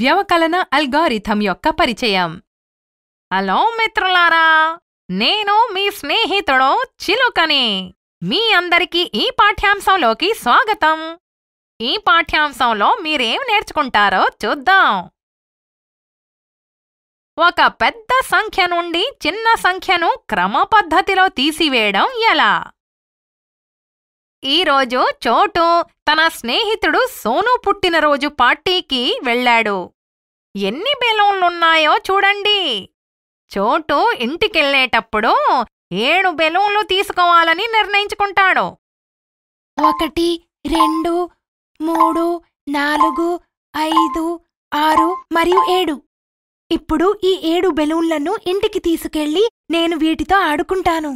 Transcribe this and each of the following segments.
వ్యవకలన algorithm యొక్క పరిచయం hello మిత్రులారా నేను మీ స్నేహితుడు చిలుకని మీ అందరికీ ఈ పాఠ్యాంశంలోకి స్వాగతం ఈ పాఠ్యాంశంలో మీరేం నేర్చుకుంటారో చూద్దాం ఒక పెద్ద సంఖ్య నుండి చిన్న సంఖ్యను క్రమ పద్ధతిలో తీసివేయడం ఎలా ఈరోజు చోటు తన స్నేహితుడు సోను పుట్టినరోజు పార్టీకి వెళ్ళాడు ఎన్ని బెలూన్లున్నాయో చూడండి చోటు ఇంటికెళ్ళేటప్పుడు ఏడు బెలూన్లు తీసుకోవాలని నిర్ణయించుకుంటాడు ఒకటి రెండు మూడు నాలుగు ఐదు ఆరు మరియు ఏడు ఇప్పుడు ఈ ఏడు బెలూన్లను ఇంటికి తీసుకెళ్లి నేను వీటితో ఆడుకుంటాను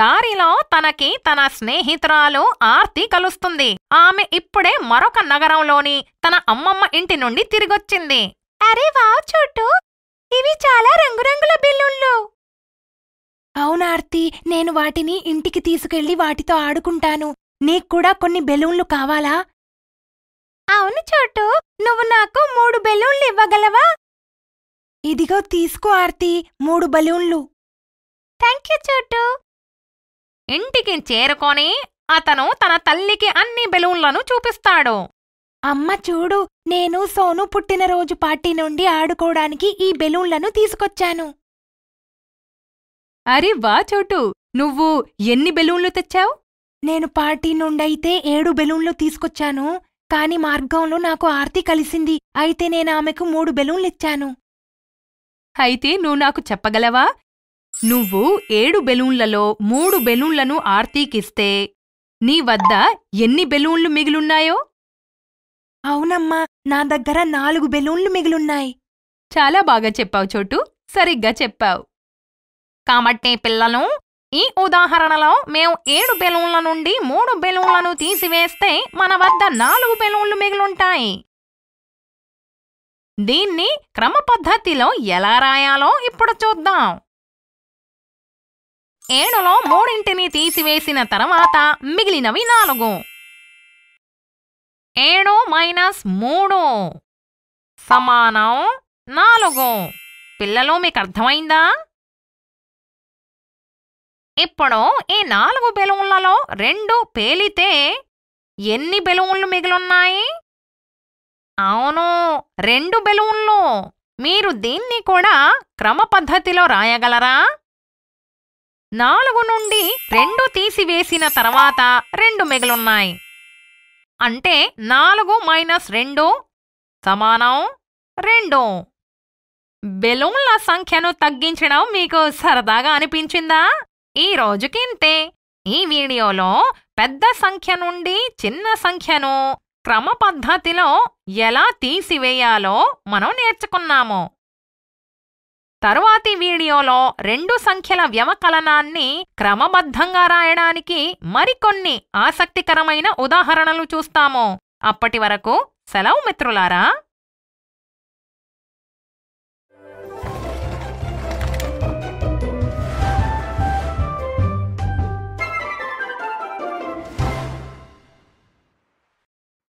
దారిలో తనకి తన స్నేహితురాలు ఆర్తి కలుస్తుంది ఆమె ఇప్పుడే మరొక నగరంలోని తన అమ్మమ్మ ఇంటి నుండి తిరిగొచ్చింది అరే వావ్ చోటు ఇవి చాలా రంగురంగుల బెలూన్లు అవునార్తి నేను వాటిని ఇంటికి తీసుకెళ్లి వాటితో ఆడుకుంటాను నీక్కూడా కొన్ని బెలూన్లు కావాలా అవును చోటు నువ్వు నాకు మూడు బెలూన్లు ఇవ్వగలవా ఇదిగో తీసుకో ఆర్తి మూడు బెలూన్లు థ్యాంక్ యూ చోటు ఇంటికి చేరుకొని అతను తన తల్లికి అన్ని బెలూన్లను చూపిస్తాడు అమ్మ చూడు నేను సోను పుట్టినరోజు పార్టీ నుండి ఆడుకోవడానికి ఈ బెలూన్లను తీసుకొచ్చాను అరే వా చోటు నువ్వు ఎన్ని బెలూన్లు తెచ్చావు నేను పార్టీ నుండైతే ఏడు బెలూన్లు తీసుకొచ్చాను కాని మార్గంలో నాకు ఆర్తి కలిసింది అయితే నేను ఆమెకు మూడు బెలూన్లిచ్చాను అయితే నువ్వు నాకు చెప్పగలవా నువ్వు ఏడు బెలూన్లలో మూడు బెలూన్లను ఆర్తీకిస్తే నీ వద్ద ఎన్ని బెలూన్లు మిగిలున్నాయో అవునమ్మా నా దగ్గర నాలుగు బెలూన్లు మిగులున్నాయి చాలా బాగా చెప్పావు చోటు సరిగ్గా చెప్పావు కాబట్టి పిల్లలు ఈ ఉదాహరణలో మేము ఏడు బెలూన్ల నుండి మూడు బెలూన్లను తీసివేస్తే మన వద్ద నాలుగు బెలూన్లు మిగిలుంటాయి దీన్ని క్రమ పద్ధతిలో ఎలా రాయాలో ఇప్పుడు చూద్దాం ఏడులో మూడింటిని తీసివేసిన తర్వాత మిగిలినవి నాలుగు ఏడు మైనస్ మూడు సమానం నాలుగు పిల్లలు మీకు అర్థమైందా ఇప్పుడు ఈ నాలుగు బెలూన్లలో రెండు పేలితే ఎన్ని బెలూన్లు మిగిలున్నాయి అవును రెండు బెలూన్లు మీరు దీన్ని కూడా క్రమ పద్ధతిలో రాయగలరా నాలుగు నుండి రెండు తీసివేసిన తర్వాత రెండు మిగులున్నాయి అంటే నాలుగు మైనస్ రెండు సమానం రెండు బెలూన్ల సంఖ్యను తగ్గించడం మీకు సరదాగా అనిపించిందా ఈ రోజుకి ఇంతే ఈ వీడియోలో పెద్ద సంఖ్య నుండి చిన్న సంఖ్యను క్రమ పద్ధతిలో ఎలా తీసివేయాలో మనం నేర్చుకున్నాము తరువాతి వీడియోలో రెండు సంఖ్యల వ్యవకలనాన్ని క్రమబద్ధంగా రాయడానికి మరికొన్ని ఆసక్తికరమైన ఉదాహరణలు చూస్తాము అప్పటి వరకు సెలవు మిత్రులారా